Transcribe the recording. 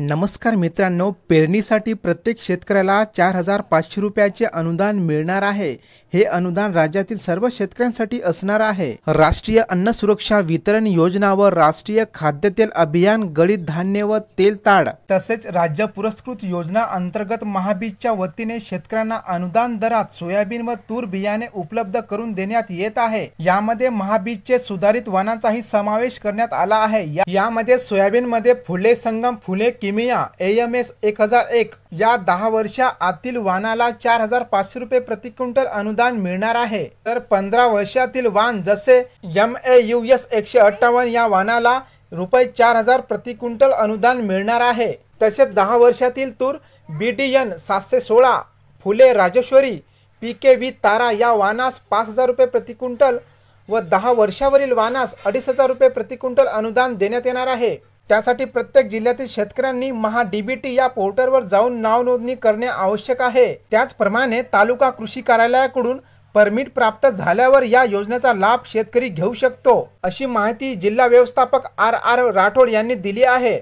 नमस्कार मित्रांनो पेरणीसाठी प्रत्येक शेतकऱ्याला चार हजार पाचशे रुपयाचे अनुदान मिळणार आहे हे अनुदान राज्यातील सर्व शेतकऱ्यांसाठी असणार आहे राष्ट्रीय अन्न सुरक्षा वितरण योजना व राष्ट्रीय खाद्यतेल अभियान गळीत धान्य व तेल ताड तसेच राज्य पुरस्कृत योजना अंतर्गत महाबीजच्या वतीने शेतकऱ्यांना अनुदान दरात सोयाबीन व तूर बियाणे उपलब्ध करून देण्यात येत आहे यामध्ये महाबीजचे सुधारित वनाचाही समावेश करण्यात आला आहे यामध्ये सोयाबीनमध्ये फुले संगम फुले किमिया एम एस एक हजार एक या दहा वर्षा आतील वानाला चार हजार पाचशे रुपये प्रति क्विंटल अनुदान मिळणार आहे तर पंधरा वर्षातील वान जसे एम ए यू एस एकशे अठ्ठावन्न या वानाला रुपये चार हजार प्रति क्विंटल अनुदान मिळणार आहे तसेच दहा वर्षातील तूर बी डी एन सातशे सोळा Phule Rajeshwari P K V Tara या वानास पाच हजार रुपये प्रति क्विंटल व दहा वर्षावरील वानास अडीच हजार रुपये प्रति क्विंटल अनुदान देण्यात येणार आहे त्यासाठी प्रत्येक जिल्ह्यातील शेतकऱ्यांनी महा डीबीटी या पोर्टलवर जाऊन नाव नोंदणी करणे आवश्यक आहे त्याचप्रमाणे तालुका कृषी कार्यालयाकडून परमिट प्राप्त झाल्यावर या योजनेचा लाभ शेतकरी घेऊ शकतो अशी माहिती जिल्हा व्यवस्थापक आर आर राठोड यांनी दिली आहे